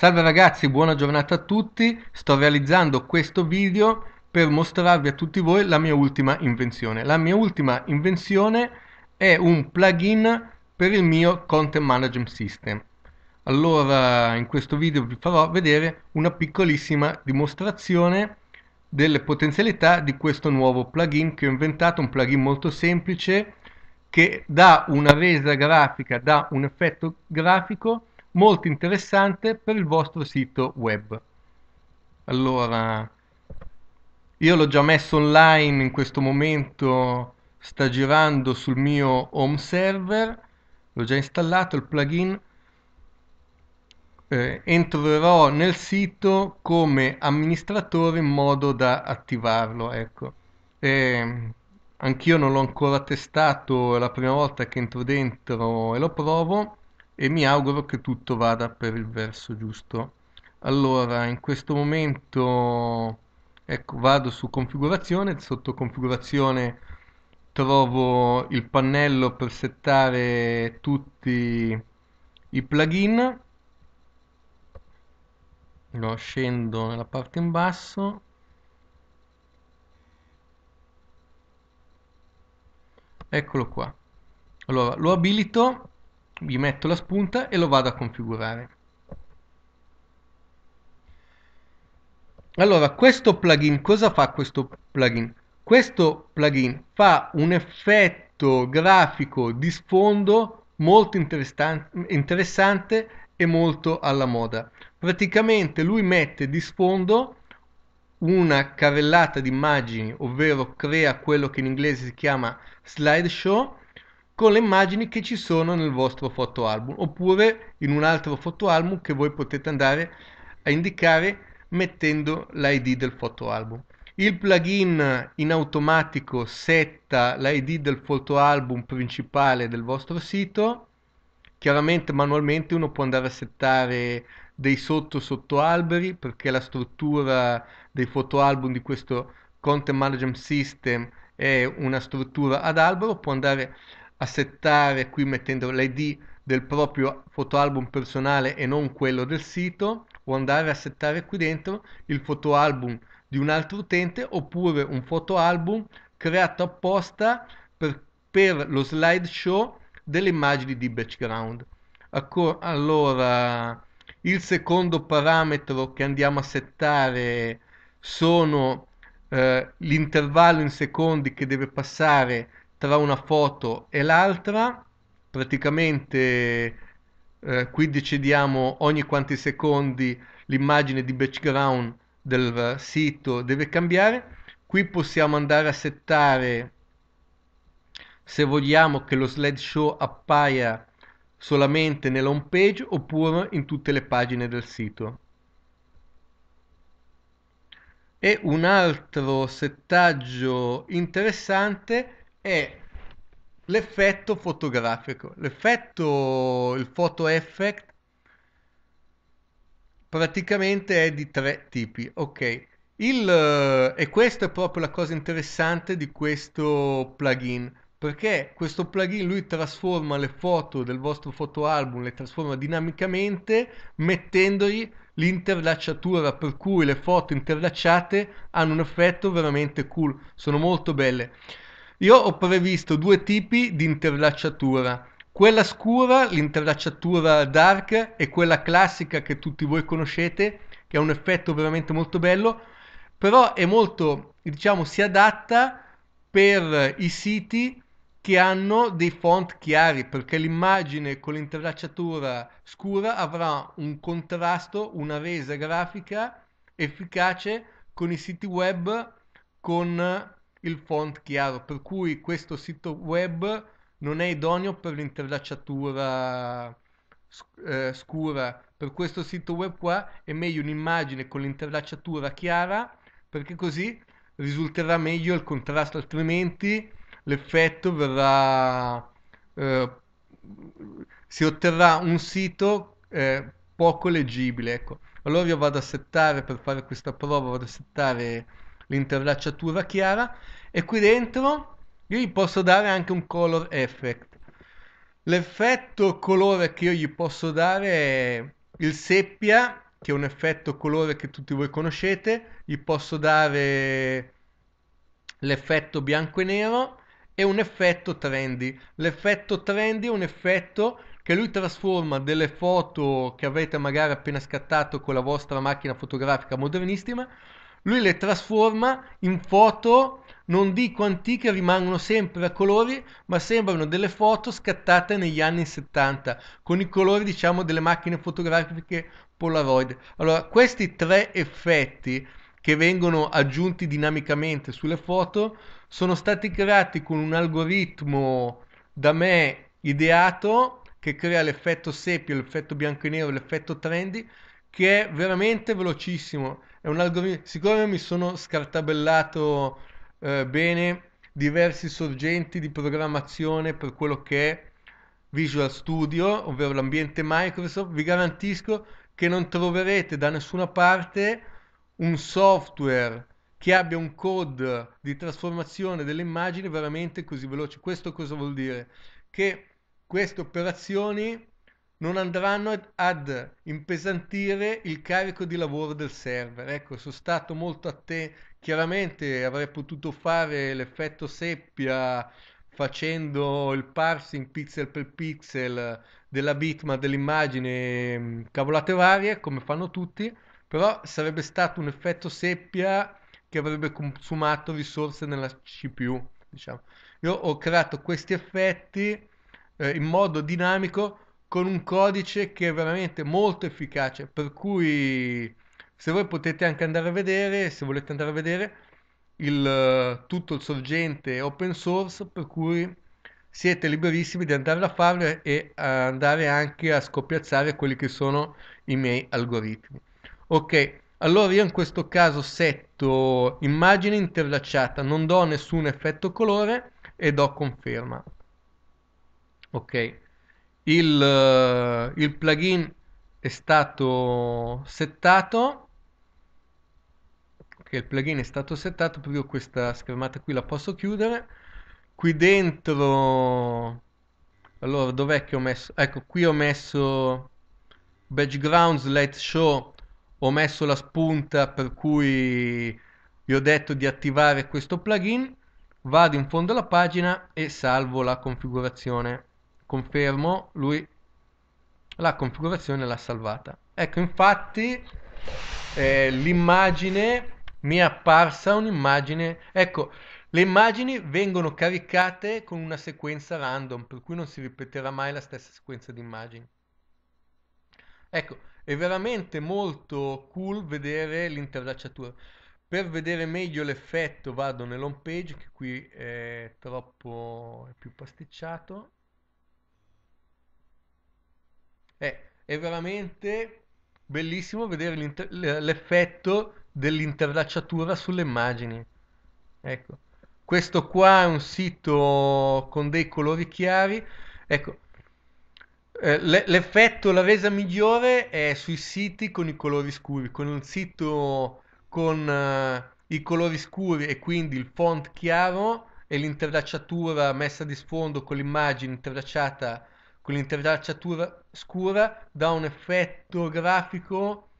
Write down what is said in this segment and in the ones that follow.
Salve ragazzi, buona giornata a tutti. Sto realizzando questo video per mostrarvi a tutti voi la mia ultima invenzione. La mia ultima invenzione è un plugin per il mio Content Management System. Allora, in questo video vi farò vedere una piccolissima dimostrazione delle potenzialità di questo nuovo plugin che ho inventato, un plugin molto semplice che dà una resa grafica, dà un effetto grafico molto interessante per il vostro sito web. Allora, io l'ho già messo online in questo momento, sta girando sul mio home server, l'ho già installato il plugin. Eh, entrerò nel sito come amministratore in modo da attivarlo, ecco. E, anch'io non l'ho ancora testato, è la prima volta che entro dentro e lo provo e mi auguro che tutto vada per il verso giusto. Allora, in questo momento ecco, vado su configurazione, sotto configurazione trovo il pannello per settare tutti i plugin. No, scendo nella parte in basso. Eccolo qua. Allora, lo abilito vi metto la spunta e lo vado a configurare. Allora, questo plugin, cosa fa questo plugin? Questo plugin fa un effetto grafico di sfondo molto interessante e molto alla moda. Praticamente lui mette di sfondo una carrellata di immagini, ovvero crea quello che in inglese si chiama slideshow, con le immagini che ci sono nel vostro fotoalbum oppure in un altro fotoalbum che voi potete andare a indicare mettendo l'ID del fotoalbum. Il plugin in automatico setta l'ID del fotoalbum principale del vostro sito. Chiaramente manualmente uno può andare a settare dei sotto sottoalberi perché la struttura dei fotoalbum di questo Content Management System è una struttura ad albero, può andare a settare qui mettendo l'ID del proprio fotoalbum personale e non quello del sito o andare a settare qui dentro il fotoalbum di un altro utente oppure un fotoalbum creato apposta per, per lo slideshow delle immagini di background. Acco allora, il secondo parametro che andiamo a settare sono eh, l'intervallo in secondi che deve passare tra una foto e l'altra, praticamente eh, qui decidiamo ogni quanti secondi l'immagine di background del sito deve cambiare, qui possiamo andare a settare se vogliamo che lo slideshow appaia solamente nella home page oppure in tutte le pagine del sito. E un altro settaggio interessante è l'effetto fotografico, l'effetto, il photo effect praticamente è di tre tipi, ok? Il, eh, e questa è proprio la cosa interessante di questo plugin, perché questo plugin lui trasforma le foto del vostro fotoalbum, le trasforma dinamicamente mettendogli l'interlacciatura, per cui le foto interlacciate hanno un effetto veramente cool, sono molto belle. Io ho previsto due tipi di interlacciatura. Quella scura, l'interlacciatura dark, e quella classica che tutti voi conoscete, che ha un effetto veramente molto bello, però è molto, diciamo, si adatta per i siti che hanno dei font chiari, perché l'immagine con l'interlacciatura scura avrà un contrasto, una resa grafica efficace con i siti web con il font chiaro, per cui questo sito web non è idoneo per l'interlacciatura eh, scura. Per questo sito web qua è meglio un'immagine con l'interlacciatura chiara perché così risulterà meglio il contrasto, altrimenti l'effetto verrà... Eh, si otterrà un sito eh, poco leggibile. Ecco. Allora io vado a settare, per fare questa prova, vado a settare l'interlacciatura chiara e qui dentro io gli posso dare anche un color effect. L'effetto colore che io gli posso dare è il seppia, che è un effetto colore che tutti voi conoscete, gli posso dare l'effetto bianco e nero e un effetto trendy. L'effetto trendy è un effetto che lui trasforma delle foto che avete magari appena scattato con la vostra macchina fotografica modernissima lui le trasforma in foto non dico antiche, rimangono sempre a colori, ma sembrano delle foto scattate negli anni 70 con i colori, diciamo, delle macchine fotografiche Polaroid. Allora, questi tre effetti che vengono aggiunti dinamicamente sulle foto sono stati creati con un algoritmo da me ideato che crea l'effetto seppio, l'effetto bianco e nero, l'effetto trendy che è veramente velocissimo. È un algoritmo. Siccome mi sono scartabellato eh, bene diversi sorgenti di programmazione per quello che è Visual Studio, ovvero l'ambiente Microsoft, vi garantisco che non troverete da nessuna parte un software che abbia un code di trasformazione delle immagini veramente così veloce. Questo cosa vuol dire? Che queste operazioni non andranno ad impesantire il carico di lavoro del server. Ecco, sono stato molto attento. Chiaramente avrei potuto fare l'effetto seppia facendo il parsing pixel per pixel della bitma dell'immagine, mm, cavolate varie, come fanno tutti, però sarebbe stato un effetto seppia che avrebbe consumato risorse nella CPU. Diciamo. Io ho creato questi effetti eh, in modo dinamico con un codice che è veramente molto efficace, per cui se voi potete anche andare a vedere, se volete andare a vedere, il, eh, tutto il sorgente open source, per cui siete liberissimi di andare a farlo e andare anche a scopiazzare quelli che sono i miei algoritmi. Ok, allora io in questo caso setto immagine interlacciata, non do nessun effetto colore e do conferma. Ok il, eh, il plugin è stato settato che il plugin è stato settato proprio questa schermata qui la posso chiudere qui dentro allora dov'è che ho messo ecco qui ho messo background slide show ho messo la spunta per cui vi ho detto di attivare questo plugin vado in fondo alla pagina e salvo la configurazione confermo, lui la configurazione l'ha salvata. Ecco, infatti eh, l'immagine mi è apparsa un'immagine, ecco, le immagini vengono caricate con una sequenza random, per cui non si ripeterà mai la stessa sequenza di immagini. Ecco, è veramente molto cool vedere l'interlacciatura. Per vedere meglio l'effetto vado nell'home page, che qui è troppo è più pasticciato. Eh, è, veramente bellissimo vedere l'effetto dell'interlacciatura sulle immagini. Ecco, questo qua è un sito con dei colori chiari. Ecco, eh, l'effetto, la resa migliore è sui siti con i colori scuri, con un sito con eh, i colori scuri e quindi il font chiaro e l'interlacciatura messa di sfondo con l'immagine interlacciata con l'interlacciatura scura dà un effetto grafico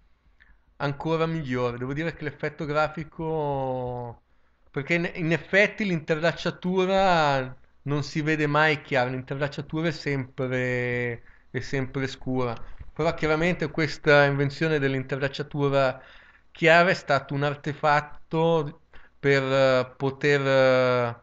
ancora migliore. Devo dire che l'effetto grafico... perché in effetti l'interlacciatura non si vede mai chiaro, l'interlacciatura è sempre, è sempre scura. Però chiaramente questa invenzione dell'interlacciatura chiara è stato un artefatto per eh, poter eh,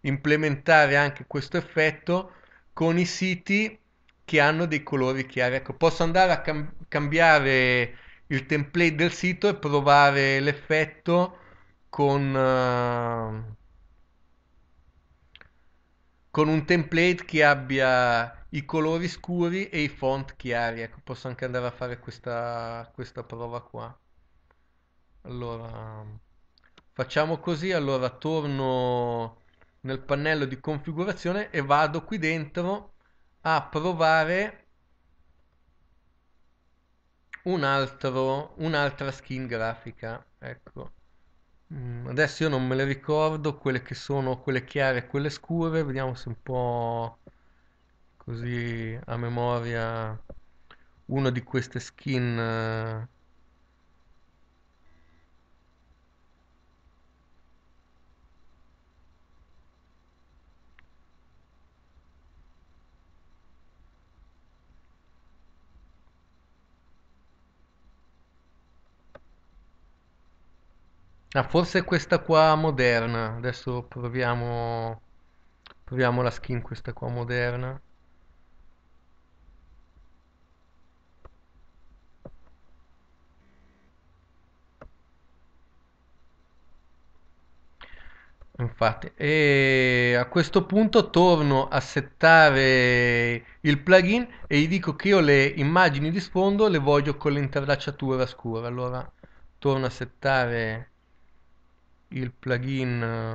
implementare anche questo effetto con i siti che hanno dei colori chiari. Ecco, posso andare a cam- cambiare il template del sito e provare l'effetto con, uh, con un template che abbia i colori scuri e i font chiari. Ecco, posso anche andare a fare questa, questa prova qua. Allora, facciamo così. Allora, torno nel pannello di configurazione e vado qui dentro a provare un altro, un'altra skin grafica. Ecco. Mm, adesso io non me le ricordo, quelle che sono quelle chiare e quelle scure, vediamo se un po' così a memoria una di queste skin eh, Ah, forse questa qua moderna. Adesso proviamo. Proviamo la skin questa qua moderna. Infatti, e a questo punto torno a settare il plugin e gli dico che io le immagini di sfondo le voglio con l'interlacciatura scura. Allora torno a settare il plugin eh,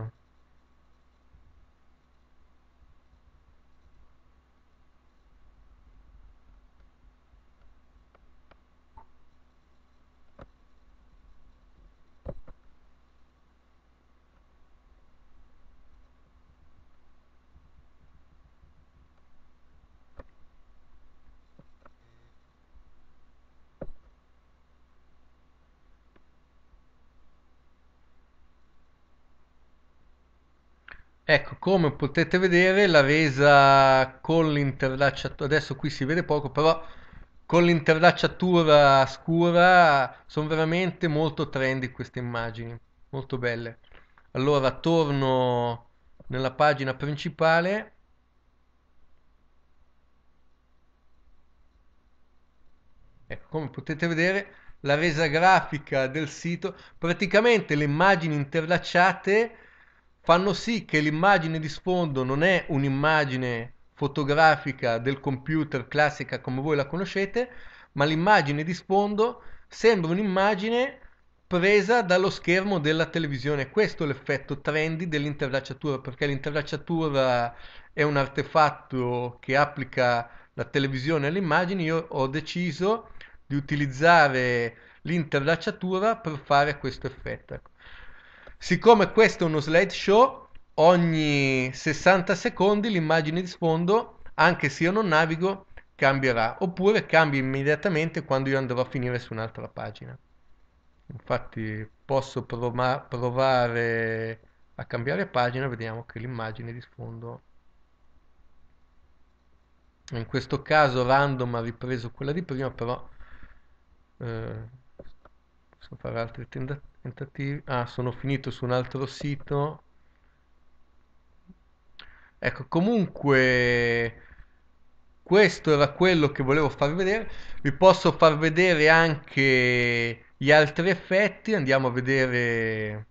Ecco, come potete vedere, la resa con l'interlacciatura, adesso qui si vede poco, però con l'interlacciatura scura sono veramente molto trendy queste immagini, molto belle. Allora, torno nella pagina principale. Ecco, come potete vedere, la resa grafica del sito, praticamente le immagini interlacciate fanno sì che l'immagine di sfondo non è un'immagine fotografica del computer classica come voi la conoscete, ma l'immagine di sfondo sembra un'immagine presa dallo schermo della televisione. Questo è l'effetto trendy dell'interlacciatura, perché l'interlacciatura è un artefatto che applica la televisione all'immagine. Io ho deciso di utilizzare l'interlacciatura per fare questo effetto. Ecco. Siccome questo è uno slideshow, ogni 60 secondi l'immagine di sfondo, anche se io non navigo, cambierà, oppure cambia immediatamente quando io andrò a finire su un'altra pagina. Infatti posso prova- provare a cambiare pagina, vediamo che l'immagine di sfondo in questo caso random ha ripreso quella di prima, però eh, posso fare altri tentativi tentativi ah sono finito su un altro sito ecco comunque questo era quello che volevo far vedere vi posso far vedere anche gli altri effetti andiamo a vedere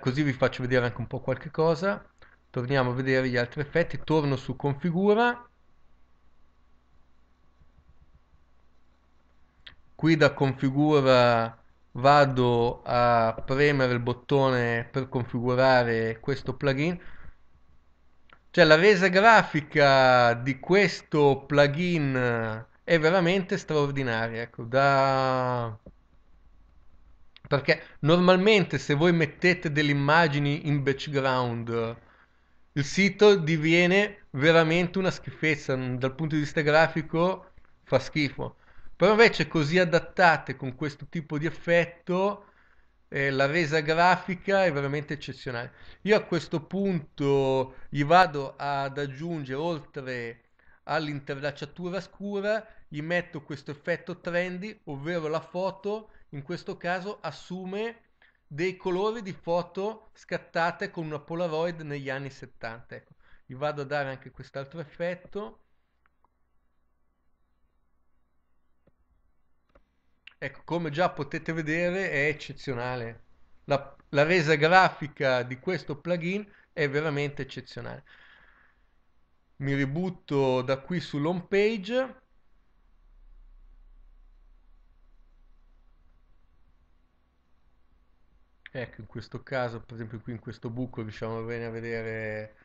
così vi faccio vedere anche un po' qualche cosa torniamo a vedere gli altri effetti torno su configura qui da configura vado a premere il bottone per configurare questo plugin cioè la resa grafica di questo plugin è veramente straordinaria ecco da perché normalmente se voi mettete delle immagini in background il sito diviene veramente una schifezza dal punto di vista grafico fa schifo però invece così adattate con questo tipo di effetto, eh, la resa grafica è veramente eccezionale. Io a questo punto gli vado ad aggiungere, oltre all'interlacciatura scura, gli metto questo effetto trendy, ovvero la foto, in questo caso assume dei colori di foto scattate con una Polaroid negli anni 70. Ecco. Gli vado a dare anche quest'altro effetto Ecco, come già potete vedere è eccezionale. La, la resa grafica di questo plugin è veramente eccezionale. Mi ributto da qui sull'home page. Ecco, in questo caso, per esempio qui in questo buco riusciamo bene a vedere...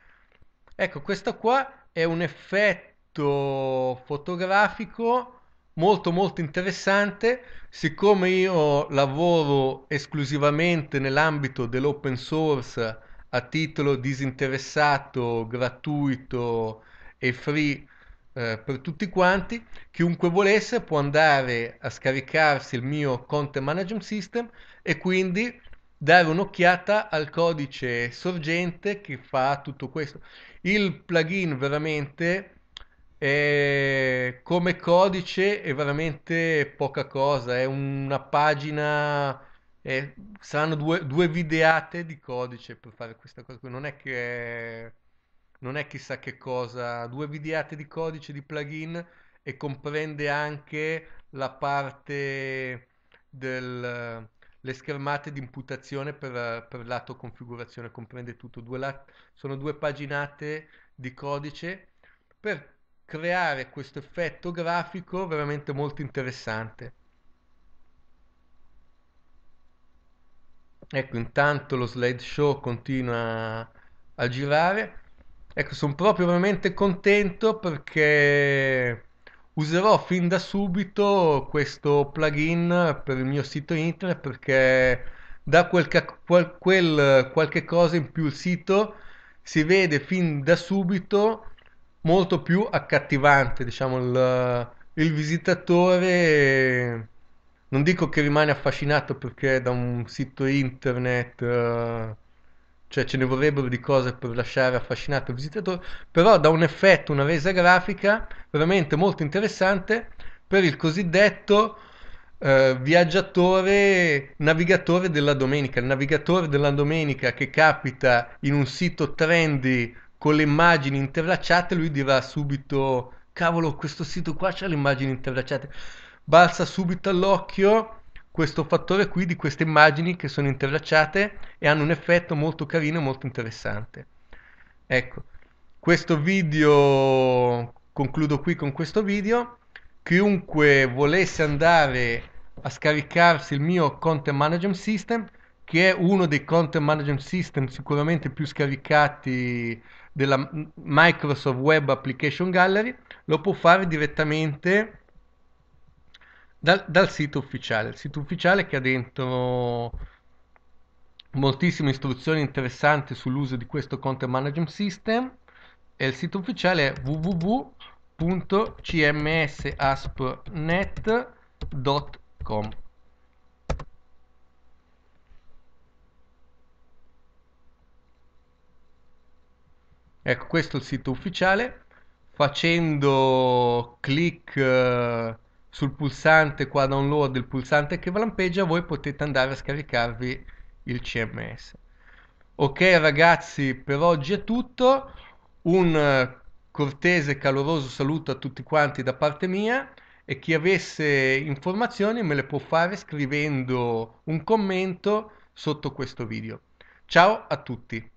Ecco, questo qua è un effetto fotografico molto molto interessante. Siccome io lavoro esclusivamente nell'ambito dell'open source a titolo disinteressato, gratuito e free eh, per tutti quanti, chiunque volesse può andare a scaricarsi il mio content management system e quindi dare un'occhiata al codice sorgente che fa tutto questo. Il plugin veramente eh, come codice è veramente poca cosa, è una pagina, è, eh, saranno due, due, videate di codice per fare questa cosa, non è che è, non è chissà che cosa, due videate di codice di plugin e comprende anche la parte delle schermate di imputazione per, per lato configurazione, comprende tutto, due lat- sono due paginate di codice per creare questo effetto grafico veramente molto interessante. Ecco, intanto lo slideshow continua a girare. Ecco, sono proprio veramente contento perché userò fin da subito questo plugin per il mio sito internet perché da quel, quel, quel, qualche cosa in più il sito, si vede fin da subito molto più accattivante, diciamo, il, il visitatore non dico che rimane affascinato perché da un sito internet, eh, cioè ce ne vorrebbero di cose per lasciare affascinato il visitatore, però da un effetto, una resa grafica veramente molto interessante per il cosiddetto uh, viaggiatore, navigatore della domenica, il navigatore della domenica che capita in un sito trendy con le immagini interlacciate lui dirà subito cavolo questo sito qua c'ha le immagini interlacciate balza subito all'occhio questo fattore qui di queste immagini che sono interlacciate e hanno un effetto molto carino e molto interessante ecco questo video concludo qui con questo video chiunque volesse andare a scaricarsi il mio content management system che è uno dei content management system sicuramente più scaricati della Microsoft Web Application Gallery, lo può fare direttamente dal, dal sito ufficiale. Il sito ufficiale che ha dentro moltissime istruzioni interessanti sull'uso di questo content management system e il sito ufficiale è www.cmsaspnet.com Ecco, questo è il sito ufficiale. Facendo clic eh, sul pulsante qua download, il pulsante che lampeggia, voi potete andare a scaricarvi il CMS. Ok ragazzi, per oggi è tutto. Un eh, cortese e caloroso saluto a tutti quanti da parte mia e chi avesse informazioni me le può fare scrivendo un commento sotto questo video. Ciao a tutti!